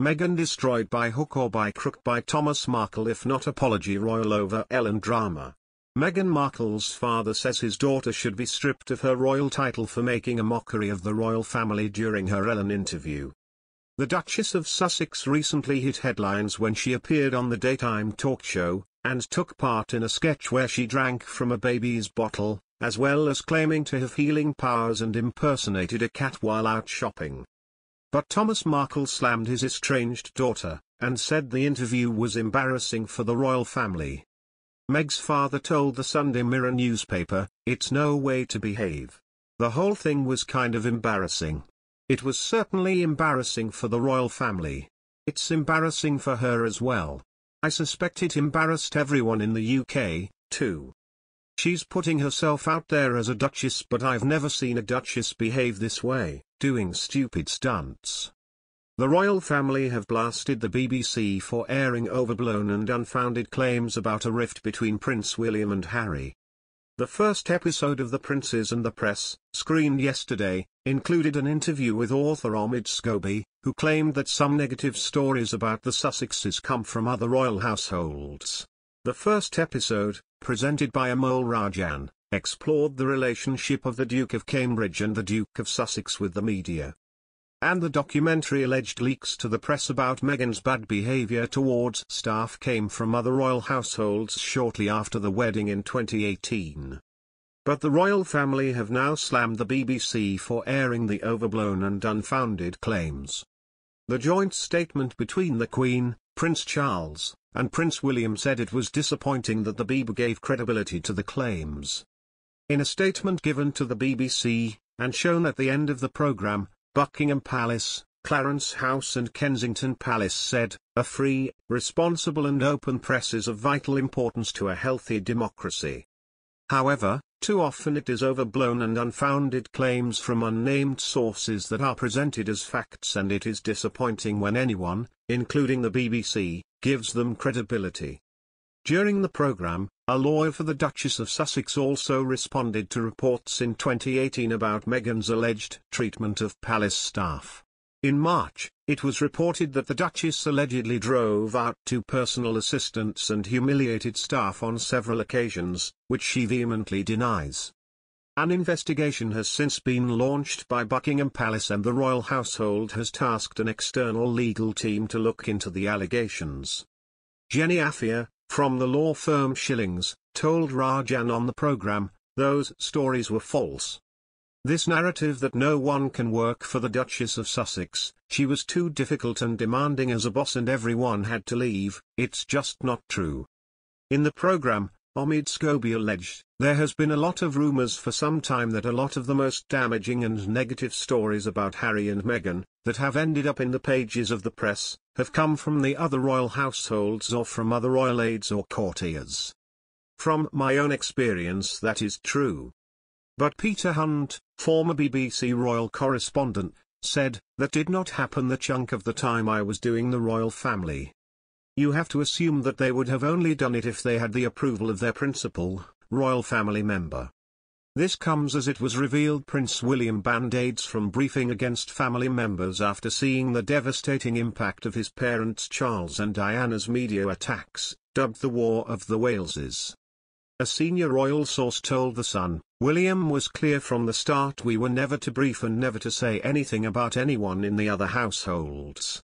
Meghan destroyed by hook or by crook by Thomas Markle if not apology royal over Ellen drama. Meghan Markle's father says his daughter should be stripped of her royal title for making a mockery of the royal family during her Ellen interview. The Duchess of Sussex recently hit headlines when she appeared on the daytime talk show, and took part in a sketch where she drank from a baby's bottle, as well as claiming to have healing powers and impersonated a cat while out shopping. But Thomas Markle slammed his estranged daughter, and said the interview was embarrassing for the royal family. Meg's father told the Sunday Mirror newspaper, it's no way to behave. The whole thing was kind of embarrassing. It was certainly embarrassing for the royal family. It's embarrassing for her as well. I suspect it embarrassed everyone in the UK, too. She's putting herself out there as a duchess but I've never seen a duchess behave this way doing stupid stunts. The royal family have blasted the BBC for airing overblown and unfounded claims about a rift between Prince William and Harry. The first episode of The Princes and the Press, screened yesterday, included an interview with author Omid Scobie, who claimed that some negative stories about the Sussexes come from other royal households. The first episode, presented by Amol Rajan, explored the relationship of the Duke of Cambridge and the Duke of Sussex with the media. And the documentary alleged leaks to the press about Meghan's bad behavior towards staff came from other royal households shortly after the wedding in 2018. But the royal family have now slammed the BBC for airing the overblown and unfounded claims. The joint statement between the Queen, Prince Charles, and Prince William said it was disappointing that the Bieber gave credibility to the claims. In a statement given to the BBC, and shown at the end of the programme, Buckingham Palace, Clarence House and Kensington Palace said, a free, responsible and open press is of vital importance to a healthy democracy. However, too often it is overblown and unfounded claims from unnamed sources that are presented as facts and it is disappointing when anyone, including the BBC, gives them credibility. During the program, a lawyer for the Duchess of Sussex also responded to reports in 2018 about Meghan's alleged treatment of palace staff. In March, it was reported that the Duchess allegedly drove out two personal assistants and humiliated staff on several occasions, which she vehemently denies. An investigation has since been launched by Buckingham Palace and the royal household has tasked an external legal team to look into the allegations. Jenny Affia, from the law firm Shillings, told Rajan on the program, those stories were false. This narrative that no one can work for the Duchess of Sussex, she was too difficult and demanding as a boss and everyone had to leave, it's just not true. In the program, Omid Scobie alleged, there has been a lot of rumors for some time that a lot of the most damaging and negative stories about Harry and Meghan, that have ended up in the pages of the press, have come from the other royal households or from other royal aides or courtiers. From my own experience that is true. But Peter Hunt, former BBC royal correspondent, said, that did not happen the chunk of the time I was doing the royal family. You have to assume that they would have only done it if they had the approval of their principal, royal family member. This comes as it was revealed Prince William band-aids from briefing against family members after seeing the devastating impact of his parents Charles and Diana's media attacks, dubbed the War of the Waleses. A senior royal source told The Sun, William was clear from the start we were never to brief and never to say anything about anyone in the other households.